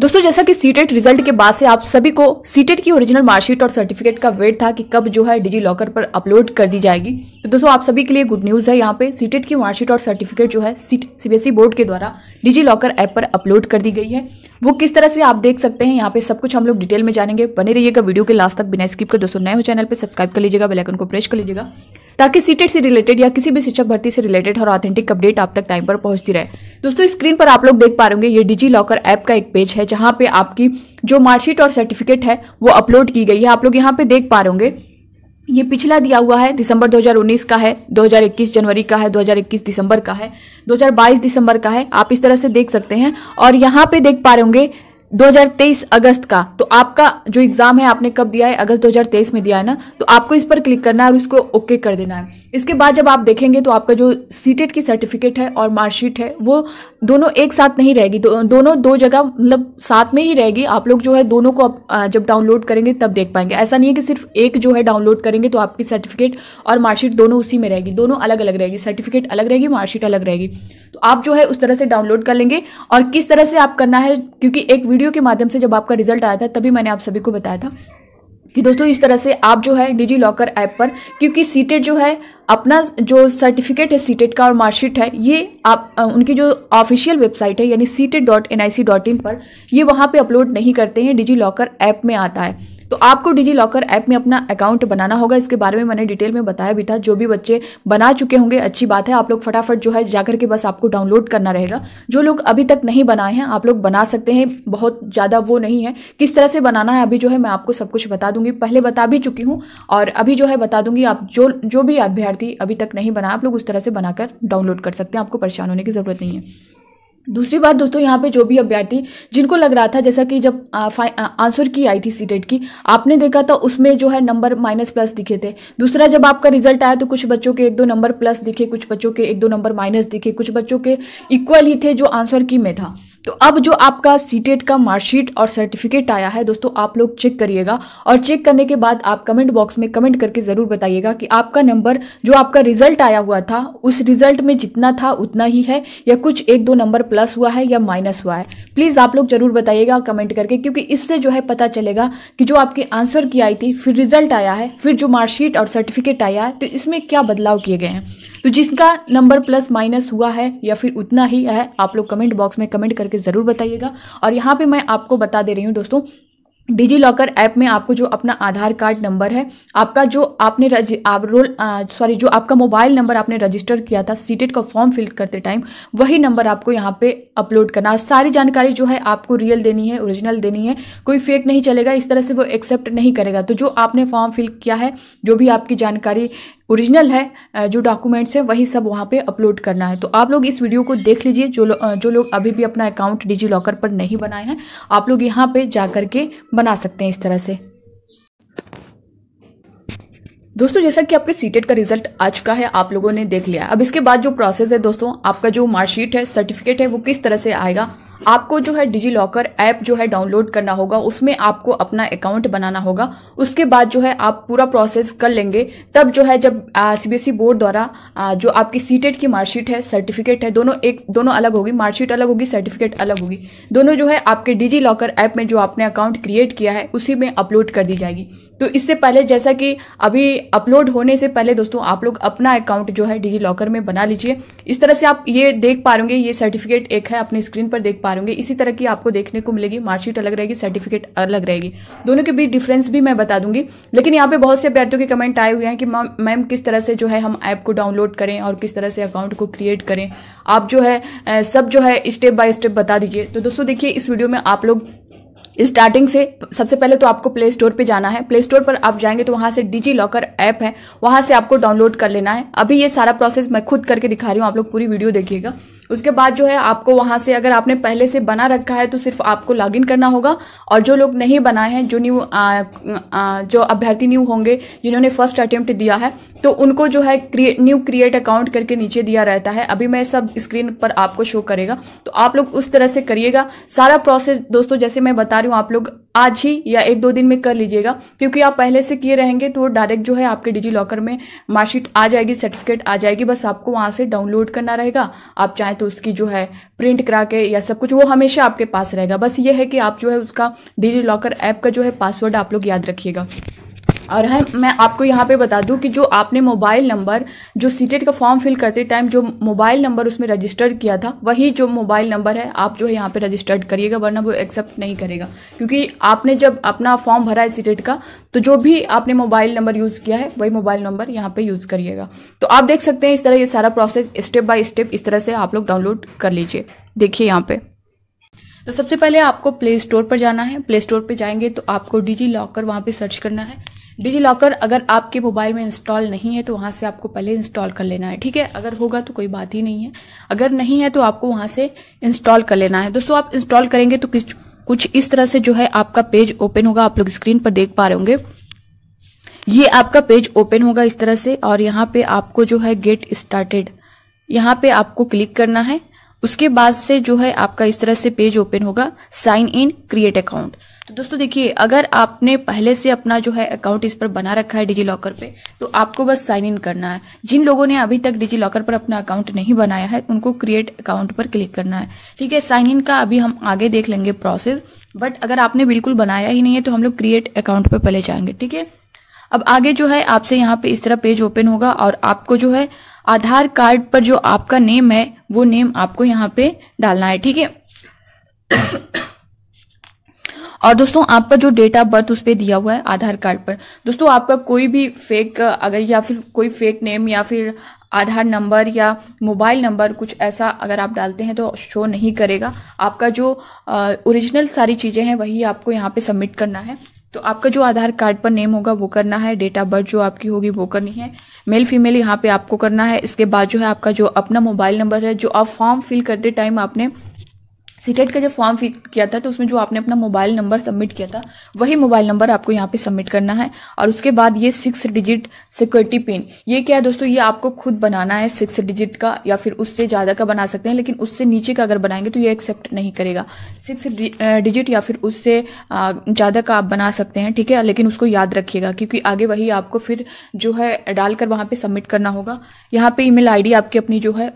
दोस्तों जैसा कि सीटेट रिजल्ट के बाद से आप सभी को सीटेट की ओरिजिनल मार्कशीट और सर्टिफिकेट का वेट था कि कब जो है डिजी लॉकर पर अपलोड कर दी जाएगी तो दोस्तों आप सभी के लिए गुड न्यूज़ है यहाँ पे सीटेट की मार्कशीट और सर्टिफिकेट जो है सीबीएसई बोर्ड के द्वारा डिजी लॉकर ऐप पर अपलोड कर दी गई है वो किस तरह से आप देख सकते हैं यहाँ पे सब कुछ हम लोग डिटेल में जानेंगे बने रहिएगा वीडियो के लास्ट तक बिना स्किप कर दोस्तों नए हो चैनल पर सब्सक्राइब कर लीजिएगा बेलाइकन को प्रेस कर लीजिएगा ताकि सीटेट e से रिलेटेड या किसी भी शिक्षक भर्ती से रिलेटेड और ऑथेंटिक अपडेट आप तक टाइम पर पहुंचती रहे दोस्तों स्क्रीन पर आप लोग देख पा रहे ये डिजी लॉकर ऐप का एक पेज है जहाँ पे आपकी जो मार्कशीट और सर्टिफिकेट है वो अपलोड की गई है आप लोग यहाँ पे देख पा रहे ये पिछला दिया हुआ है दिसंबर 2019 का है 2021 जनवरी का है 2021 दिसंबर का है 2022 दिसंबर का है आप इस तरह से देख सकते हैं और यहाँ पे देख पा रहे होंगे 2023 अगस्त का तो आपका जो एग्ज़ाम है आपने कब दिया है अगस्त 2023 में दिया है ना तो आपको इस पर क्लिक करना है और उसको ओके कर देना है इसके बाद जब आप देखेंगे तो आपका जो सीटेट की सर्टिफिकेट है और मार्कशीट है वो दोनों एक साथ नहीं रहेगी दो, दोनों दो जगह मतलब साथ में ही रहेगी आप लोग जो है दोनों को जब डाउनलोड करेंगे तब देख पाएंगे ऐसा नहीं है कि सिर्फ एक जो है डाउनलोड करेंगे तो आपकी सर्टिफिकेट और मार्कशीट दोनों उसी में रहेगी दोनों अलग अलग रहेगी सर्टिफिकेट अलग रहेगी मार्कशीट अलग रहेगी तो आप जो है उस तरह से डाउनलोड कर लेंगे और किस तरह से आप करना है क्योंकि एक वीडियो वीडियो के माध्यम से जब आपका रिजल्ट आया था तभी मैंने आप सभी को बताया था कि दोस्तों इस तरह से आप जो है डिजी लॉकर ऐप पर क्योंकि सीटेट जो है अपना जो सर्टिफिकेट है सीटेट का और मार्कशीट है ये आप उनकी जो ऑफिशियल वेबसाइट है यानी CTET dot N I C dot in पर ये वहाँ पे अपलोड नहीं करते हैं डिजी लॉकर ऐप में आता है तो आपको डिजी लॉकर ऐप में अपना अकाउंट बनाना होगा इसके बारे में मैंने डिटेल में बताया भी था जो भी बच्चे बना चुके होंगे अच्छी बात है आप लोग फटाफट जो है जाकर के बस आपको डाउनलोड करना रहेगा जो लोग अभी तक नहीं बनाए हैं आप लोग बना सकते हैं बहुत ज़्यादा वो नहीं है किस तरह से बनाना है अभी जो है मैं आपको सब कुछ बता दूंगी पहले बता भी चुकी हूँ और अभी जो है बता दूंगी आप जो जो भी अभ्यर्थी अभी तक नहीं बना आप लोग उस तरह से बनाकर डाउनलोड कर सकते हैं आपको परेशान होने की ज़रूरत नहीं है दूसरी बात दोस्तों यहाँ पे जो भी अभ्यर्थी जिनको लग रहा था जैसा कि जब आंसर की आई थी सीटेट e की आपने देखा था उसमें जो है नंबर माइनस प्लस दिखे थे दूसरा जब आपका रिजल्ट आया तो कुछ बच्चों के एक दो नंबर प्लस दिखे कुछ बच्चों के एक दो नंबर माइनस दिखे कुछ बच्चों के इक्वल ही थे जो आंसर की में था तो अब जो आपका सीटेट e का मार्कशीट और सर्टिफिकेट आया है दोस्तों आप लोग चेक करिएगा और चेक करने के बाद आप कमेंट बॉक्स में कमेंट करके ज़रूर बताइएगा कि आपका नंबर जो आपका रिजल्ट आया हुआ था उस रिजल्ट में जितना था उतना ही है या कुछ एक दो नंबर प्लस प्लस हुआ है या माइनस हुआ है प्लीज़ आप लोग ज़रूर बताइएगा कमेंट करके क्योंकि इससे जो है पता चलेगा कि जो आपकी आंसर की आई थी फिर रिजल्ट आया है फिर जो मार्कशीट और सर्टिफिकेट आया है तो इसमें क्या बदलाव किए गए हैं तो जिसका नंबर प्लस माइनस हुआ है या फिर उतना ही है आप लोग कमेंट बॉक्स में कमेंट करके ज़रूर बताइएगा और यहाँ पर मैं आपको बता दे रही हूँ दोस्तों डिजी लॉकर ऐप में आपको जो अपना आधार कार्ड नंबर है आपका जो आपने आप रोल सॉरी जो आपका मोबाइल नंबर आपने रजिस्टर किया था सीटेट का फॉर्म फिल करते टाइम वही नंबर आपको यहाँ पे अपलोड करना सारी जानकारी जो है आपको रियल देनी है ओरिजिनल देनी है कोई फेक नहीं चलेगा इस तरह से वो एक्सेप्ट नहीं करेगा तो जो आपने फॉर्म फिल किया है जो भी आपकी जानकारी ओरिजिनल है जो डॉक्यूमेंट्स हैं वही सब वहाँ पे अपलोड करना है तो आप लोग इस वीडियो को देख लीजिए जो लो, जो लोग अभी भी अपना अकाउंट डिजी लॉकर पर नहीं बनाए हैं आप लोग यहाँ पे जा कर के बना सकते हैं इस तरह से दोस्तों जैसा कि आपके सीटेट e का रिजल्ट आ चुका है आप लोगों ने देख लिया अब इसके बाद जो प्रोसेस है दोस्तों आपका जो मार्कशीट है सर्टिफिकेट है वो किस तरह से आएगा आपको जो है डिजी लॉकर ऐप जो है डाउनलोड करना होगा उसमें आपको अपना अकाउंट बनाना होगा उसके बाद जो है आप पूरा प्रोसेस कर लेंगे तब जो है जब सीबीएसई e बोर्ड द्वारा आ, जो आपकी सीटेट की मार्कशीट है सर्टिफिकेट है दोनों एक दोनों अलग होगी मार्कशीट अलग होगी सर्टिफिकेट अलग होगी दोनों जो है आपके डिजी लॉकर ऐप में जो आपने अकाउंट क्रिएट किया है उसी में अपलोड कर दी जाएगी तो इससे पहले जैसा कि अभी अपलोड होने से पहले दोस्तों आप लोग अपना अकाउंट जो है डिजी लॉकर में बना लीजिए इस तरह से आप ये देख पा रहे ये सर्टिफिकेट एक है अपने स्क्रीन पर देख पा रहे इसी तरह की आपको देखने को मिलेगी मार्कशीट अलग रहेगी सर्टिफिकेट अलग रहेगी दोनों के बीच डिफरेंस भी मैं बता दूंगी लेकिन यहाँ पे बहुत से अभ्यर्थियों के कमेंट आए हुए हैं कि मैम किस तरह से जो है हम ऐप को डाउनलोड करें और किस तरह से अकाउंट को क्रिएट करें आप जो है सब जो है स्टेप बाय स्टेप बता दीजिए तो दोस्तों देखिए इस वीडियो में आप लोग स्टार्टिंग से सबसे पहले तो आपको प्ले स्टोर पर जाना है प्ले स्टोर पर आप जाएंगे तो वहां से डिजी लॉकर ऐप है वहां से आपको डाउनलोड कर लेना है अभी ये सारा प्रोसेस मैं खुद करके दिखा रही हूँ आप लोग पूरी वीडियो देखिएगा उसके बाद जो है आपको वहाँ से अगर आपने पहले से बना रखा है तो सिर्फ आपको लॉग करना होगा और जो लोग नहीं बनाए हैं जो न्यू जो अभ्यर्थी न्यू होंगे जिन्होंने फर्स्ट अटेम्प्ट दिया है तो उनको जो है क्रिएट न्यू क्रिएट अकाउंट करके नीचे दिया रहता है अभी मैं सब स्क्रीन पर आपको शो करेगा तो आप लोग उस तरह से करिएगा सारा प्रोसेस दोस्तों जैसे मैं बता रही हूँ आप लोग आज ही या एक दो दिन में कर लीजिएगा क्योंकि आप पहले से किए रहेंगे तो डायरेक्ट जो है आपके डिजी लॉकर में मार्कशीट आ जाएगी सर्टिफिकेट आ जाएगी बस आपको वहाँ से डाउनलोड करना रहेगा आप चाहें तो उसकी जो है प्रिंट करा के या सब कुछ वो हमेशा आपके पास रहेगा बस ये है कि आप जो है उसका डिजी लॉकर ऐप का जो है पासवर्ड आप लोग याद रखिएगा और है मैं आपको यहाँ पे बता दूँ कि जो आपने मोबाइल नंबर जो सीटेट का फॉर्म फिल करते टाइम जो मोबाइल नंबर उसमें रजिस्टर्ड किया था वही जो मोबाइल नंबर है आप जो है यहाँ पे रजिस्टर्ड करिएगा वरना वो एक्सेप्ट नहीं करेगा क्योंकि आपने जब अपना फॉर्म भरा है सीटेट का तो जो भी आपने मोबाइल नंबर यूज़ किया है वही मोबाइल नंबर यहाँ पर यूज़ करिएगा तो आप देख सकते हैं इस तरह ये सारा प्रोसेस स्टेप बाय स्टेप इस तरह से आप लोग डाउनलोड कर लीजिए देखिए यहाँ पर तो सबसे पहले आपको प्ले स्टोर पर जाना है प्ले स्टोर पर जाएंगे तो आपको डिजी लॉकर वहाँ पर सर्च करना है डिजी लॉकर अगर आपके मोबाइल में इंस्टॉल नहीं है तो वहाँ से आपको पहले इंस्टॉल कर लेना है ठीक है अगर होगा तो कोई बात ही नहीं है अगर नहीं है तो आपको वहाँ से इंस्टॉल कर लेना है दोस्तों आप इंस्टॉल करेंगे तो किस कुछ इस तरह से जो है आपका पेज ओपन होगा आप लोग स्क्रीन पर देख पा रहे होंगे ये आपका पेज ओपन होगा इस तरह से और यहाँ पे आपको जो है गेट स्टार्टेड यहाँ पे आपको क्लिक करना है उसके बाद से जो है आपका इस तरह से पेज ओपन होगा साइन इन क्रिएट अकाउंट तो दोस्तों देखिए अगर आपने पहले से अपना जो है अकाउंट इस पर बना रखा है डिजी लॉकर पे तो आपको बस साइन इन करना है जिन लोगों ने अभी तक डिजी लॉकर पर अपना अकाउंट नहीं बनाया है उनको क्रिएट अकाउंट पर क्लिक करना है ठीक है साइन इन का अभी हम आगे देख लेंगे प्रोसेस बट अगर आपने बिल्कुल बनाया ही नहीं है तो हम लोग क्रिएट अकाउंट पर पहले जाएंगे ठीक है अब आगे जो है आपसे यहाँ पे इस तरह पेज ओपन होगा और आपको जो है आधार कार्ड पर जो आपका नेम है वो नेम आपको यहाँ पे डालना है ठीक है और दोस्तों आपका जो डेट ऑफ बर्थ उस पर दिया हुआ है आधार कार्ड पर दोस्तों आपका कोई भी फेक अगर या फिर कोई फेक नेम या फिर आधार नंबर या मोबाइल नंबर कुछ ऐसा अगर आप डालते हैं तो शो नहीं करेगा आपका जो ओरिजिनल सारी चीज़ें हैं वही आपको यहाँ पे सबमिट करना है तो आपका जो आधार कार्ड पर नेम होगा वो करना है डेट ऑफ बर्थ जो आपकी होगी वो करनी है मेल फीमेल यहाँ पे आपको करना है इसके बाद जो है आपका जो अपना मोबाइल नंबर है जो आप फॉर्म फिल करते टाइम आपने सीटेट e का जब फॉर्म फिल किया था तो उसमें जो आपने अपना मोबाइल नंबर सबमिट किया था वही मोबाइल नंबर आपको यहाँ पे सबमिट करना है और उसके बाद ये सिक्स डिजिट सिक्योरिटी पिन ये क्या है दोस्तों ये आपको खुद बनाना है सिक्स डिजिट का या फिर उससे ज़्यादा का बना सकते हैं लेकिन उससे नीचे का अगर बनाएंगे तो ये एक्सेप्ट नहीं करेगा सिक्स डिजिट या फिर उससे ज़्यादा का आप बना सकते हैं ठीक है लेकिन उसको याद रखिएगा क्योंकि आगे वही आपको फिर जो है डालकर वहाँ पर सबमिट करना होगा यहाँ पर ई मेल आपकी अपनी जो है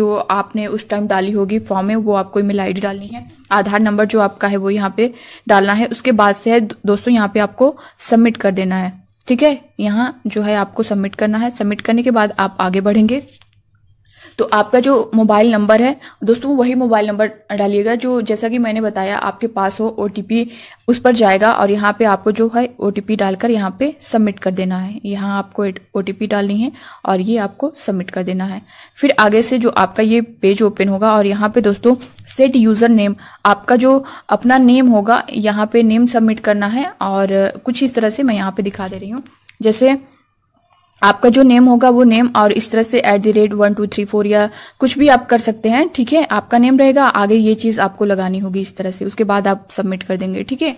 जो आपने उस टाइम डाली होगी फॉर्म में वो आपको ईमेल आई डालनी है आधार नंबर जो आपका है वो यहाँ पे डालना है उसके बाद से है दोस्तों यहाँ पे आपको सबमिट कर देना है ठीक है यहाँ जो है आपको सबमिट करना है सबमिट करने के बाद आप आगे बढ़ेंगे तो आपका जो मोबाइल नंबर है दोस्तों वही मोबाइल नंबर डालिएगा जो जैसा कि मैंने बताया आपके पास हो ओ उस पर जाएगा और यहाँ पे आपको जो है ओ डालकर यहाँ पे सबमिट कर देना है यहाँ आपको ओ डालनी है और ये आपको सबमिट कर देना है फिर आगे से जो आपका ये पेज ओपन होगा और यहाँ पे दोस्तों सेट यूज़र नेम आपका जो अपना नेम होगा यहाँ पे नेम सबमिट करना है और कुछ इस तरह से मैं यहाँ पे दिखा दे रही हूँ जैसे आपका जो नेम होगा वो नेम और इस तरह से at the rate one two three four या कुछ भी आप कर सकते हैं ठीक है आपका नेम रहेगा आगे ये चीज़ आपको लगानी होगी इस तरह से उसके बाद आप सबमिट कर देंगे ठीक है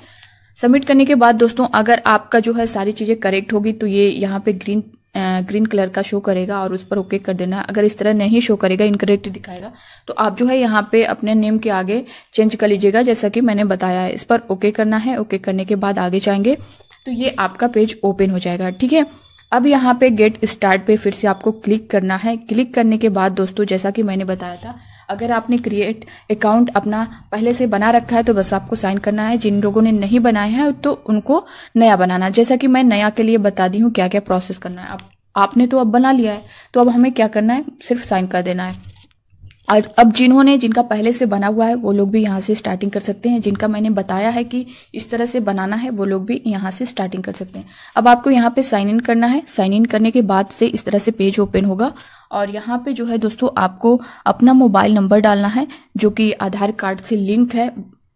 सबमिट करने के बाद दोस्तों अगर आपका जो है सारी चीज़ें करेक्ट होगी तो ये यहाँ पे ग्रीन ग्रीन कलर का शो करेगा और उस पर ओके कर देना अगर इस तरह नहीं शो करेगा इनकरेक्ट दिखाएगा तो आप जो है यहाँ पे अपने नेम के आगे चेंज कर लीजिएगा जैसा कि मैंने बताया है इस पर ओके करना है ओके करने के बाद आगे जाएंगे तो ये आपका पेज ओपन हो जाएगा ठीक है अब यहाँ पे गेट स्टार्ट पे फिर से आपको क्लिक करना है क्लिक करने के बाद दोस्तों जैसा कि मैंने बताया था अगर आपने क्रिएट अकाउंट अपना पहले से बना रखा है तो बस आपको साइन करना है जिन लोगों ने नहीं बनाया है तो उनको नया बनाना जैसा कि मैं नया के लिए बता दी हूँ क्या क्या प्रोसेस करना है आप, आपने तो अब बना लिया है तो अब हमें क्या करना है सिर्फ साइन कर देना है और अब जिन्होंने जिनका पहले से बना हुआ है वो लोग भी यहाँ से स्टार्टिंग कर सकते हैं जिनका मैंने बताया है कि इस तरह से बनाना है वो लोग भी यहाँ से स्टार्टिंग कर सकते हैं अब आपको यहाँ पे साइन इन करना है साइन इन करने के बाद से इस तरह से पेज ओपन होगा और यहाँ पे जो है दोस्तों आपको अपना मोबाइल नंबर डालना है जो कि आधार कार्ड से लिंक है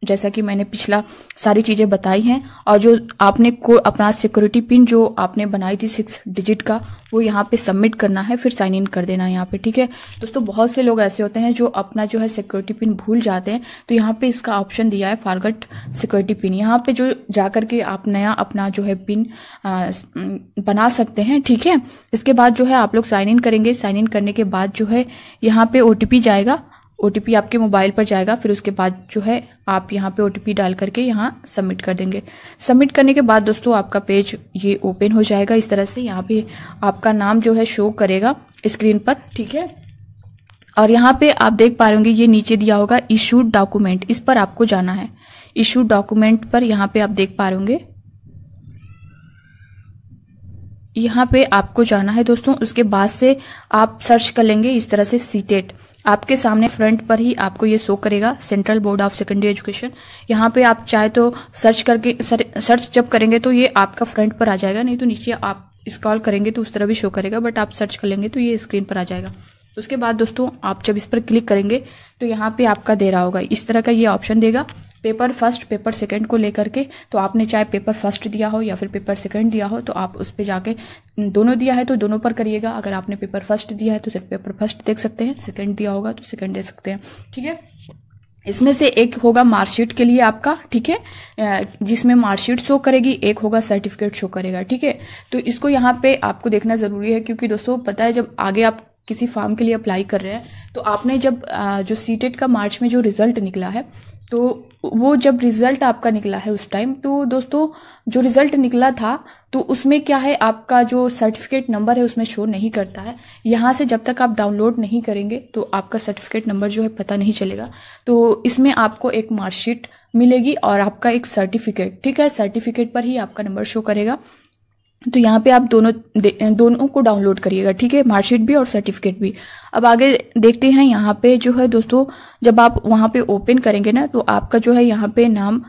जैसा कि मैंने पिछला सारी चीज़ें बताई हैं और जो आपने को अपना सिक्योरिटी पिन जो आपने बनाई थी सिक्स डिजिट का वो यहाँ पे सबमिट करना है फिर साइन इन कर देना है यहाँ पे ठीक है दोस्तों बहुत से लोग ऐसे होते हैं जो अपना जो है सिक्योरिटी पिन भूल जाते हैं तो यहाँ पे इसका ऑप्शन दिया है फारगट सिक्योरिटी पिन यहाँ पे जो जाकर के आप नया अपना जो है पिन बना सकते हैं ठीक है इसके बाद जो है आप लोग साइन इन करेंगे साइन इन करने के बाद जो है यहाँ पे ओ जाएगा ओ आपके मोबाइल पर जाएगा फिर उसके बाद जो है आप यहाँ पे ओ डाल करके यहाँ सबमिट कर देंगे सबमिट करने के बाद दोस्तों आपका पेज ये ओपन हो जाएगा इस तरह से यहाँ पे आपका नाम जो है शो करेगा स्क्रीन पर ठीक है और यहाँ पे आप देख पा रहे होंगे ये नीचे दिया होगा इशूड डॉक्यूमेंट इस पर आपको जाना है इशू डॉक्यूमेंट पर यहाँ पे आप देख पा रहे होंगे यहाँ पे आपको जाना है दोस्तों उसके बाद से आप सर्च कर लेंगे इस तरह से सीटेट आपके सामने फ्रंट पर ही आपको ये शो करेगा central board of secondary education यहाँ पे आप चाहे तो सर्च करके सर, सर्च जब करेंगे तो ये आपका फ्रंट पर आ जाएगा नहीं तो नीचे आप स्क्रॉल करेंगे तो उस तरह भी शो करेगा बट आप सर्च कर लेंगे तो ये स्क्रीन पर आ जाएगा उसके बाद दोस्तों आप जब इस पर क्लिक करेंगे तो यहाँ पे आपका दे रहा होगा इस तरह का ये ऑप्शन देगा पेपर फर्स्ट पेपर सेकंड को लेकर के तो आपने चाहे पेपर फर्स्ट दिया हो या फिर पेपर सेकंड दिया हो तो आप उस पर जाके दोनों दिया है तो दोनों पर करिएगा अगर आपने पेपर फर्स्ट दिया है तो सिर्फ पेपर फर्स्ट देख सकते हैं सेकंड दिया होगा तो सेकंड दे सकते हैं ठीक है इसमें से एक होगा मार्कशीट के लिए आपका ठीक है जिसमें मार्कशीट शो करेगी एक होगा सर्टिफिकेट शो करेगा ठीक है तो इसको यहाँ पे आपको देखना ज़रूरी है क्योंकि दोस्तों पता है जब आगे आप किसी फॉर्म के लिए अप्लाई कर रहे हैं तो आपने जब जो सीटेट का मार्च में जो रिजल्ट निकला है तो वो जब रिजल्ट आपका निकला है उस टाइम तो दोस्तों जो रिजल्ट निकला था तो उसमें क्या है आपका जो सर्टिफिकेट नंबर है उसमें शो नहीं करता है यहाँ से जब तक आप डाउनलोड नहीं करेंगे तो आपका सर्टिफिकेट नंबर जो है पता नहीं चलेगा तो इसमें आपको एक मार्कशीट मिलेगी और आपका एक सर्टिफिकेट ठीक है सर्टिफिकेट पर ही आपका नंबर शो करेगा तो यहाँ पे आप दोनों दोनों को डाउनलोड करिएगा ठीक है मार्कशीट भी और सर्टिफिकेट भी अब आगे देखते हैं यहाँ पे जो है दोस्तों जब आप वहाँ पे ओपन करेंगे ना तो आपका जो है यहाँ पे नाम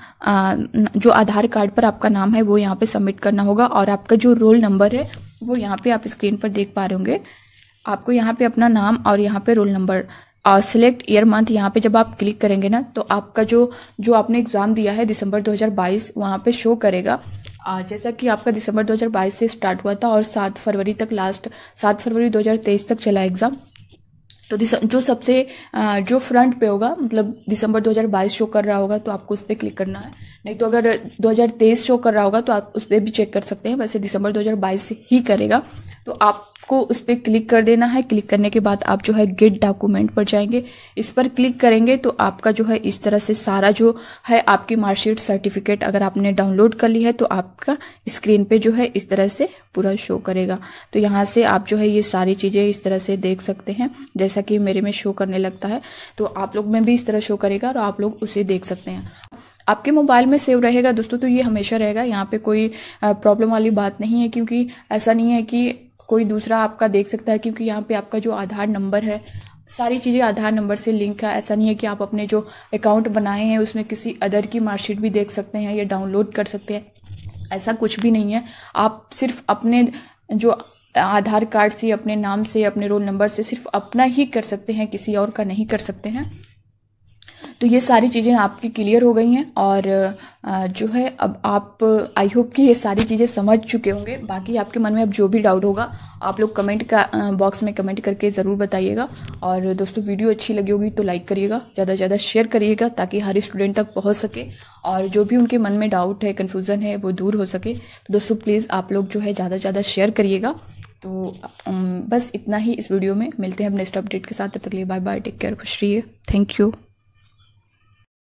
जो आधार कार्ड पर आपका नाम है वो यहाँ पे सबमिट करना होगा और आपका जो रोल नंबर है वो यहाँ पे आप स्क्रीन पर देख पा रहे होंगे आपको यहाँ पे अपना नाम और यहाँ पे रोल नंबर और सिलेक्ट ईयर मंथ यहाँ पे जब आप क्लिक करेंगे ना तो आपका जो जो आपने एग्ज़ाम दिया है दिसंबर 2022 वहाँ पे शो करेगा जैसा कि आपका दिसंबर 2022 से स्टार्ट हुआ था और सात फरवरी तक लास्ट सात फरवरी 2023 तक चला एग्ज़ाम तो जो सबसे जो फ्रंट पे होगा मतलब दिसंबर 2022 शो कर रहा होगा तो आपको उस पर क्लिक करना है नहीं तो अगर 2023 शो कर रहा होगा तो आप उस पर भी चेक कर सकते हैं वैसे दिसंबर 2022 से ही करेगा तो आप आपको उस पर क्लिक कर देना है क्लिक करने के बाद आप जो है गेट डॉक्यूमेंट पर जाएंगे इस पर क्लिक करेंगे तो आपका जो है इस तरह से सारा जो है आपकी मार्कशीट सर्टिफिकेट अगर आपने डाउनलोड कर ली है तो आपका स्क्रीन पे जो है इस तरह से पूरा शो करेगा तो यहाँ से आप जो है ये सारी चीज़ें इस तरह से देख सकते हैं जैसा कि मेरे में शो करने लगता है तो आप लोग में भी इस तरह शो करेगा और आप लोग उसे देख सकते हैं आपके मोबाइल में सेव रहेगा दोस्तों तो ये हमेशा रहेगा यहाँ पे कोई प्रॉब्लम वाली बात नहीं है क्योंकि ऐसा नहीं है कि कोई दूसरा आपका देख सकता है क्योंकि यहाँ पे आपका जो आधार नंबर है सारी चीज़ें आधार नंबर से लिंक है ऐसा नहीं है कि आप अपने जो अकाउंट बनाए हैं उसमें किसी अदर की मार्कशीट भी देख सकते हैं या डाउनलोड कर सकते हैं ऐसा कुछ भी नहीं है आप सिर्फ अपने जो आधार कार्ड से अपने नाम से अपने रोल नंबर से सिर्फ अपना ही कर सकते हैं किसी और का नहीं कर सकते हैं तो ये सारी चीज़ें आपकी क्लियर हो गई हैं और जो है अब आप आई होप कि ये सारी चीज़ें समझ चुके होंगे बाकी आपके मन में अब जो भी डाउट होगा आप लोग कमेंट का बॉक्स में कमेंट करके ज़रूर बताइएगा और दोस्तों वीडियो अच्छी लगी होगी तो लाइक करिएगा ज़्यादा से ज़्यादा शेयर करिएगा ताकि हर स्टूडेंट तक पहुँच सके और जो भी उनके मन में डाउट है कन्फ्यूज़न है वो दूर हो सके तो दोस्तों प्लीज़ आप लोग जो है ज़्यादा से ज़्यादा शेयर करिएगा तो बस इतना ही इस वीडियो में मिलते हैं अब नेक्स्ट अपडेट के साथ तब तक लिए बाय बाय टेक केयर खुश रहिए थैंक यू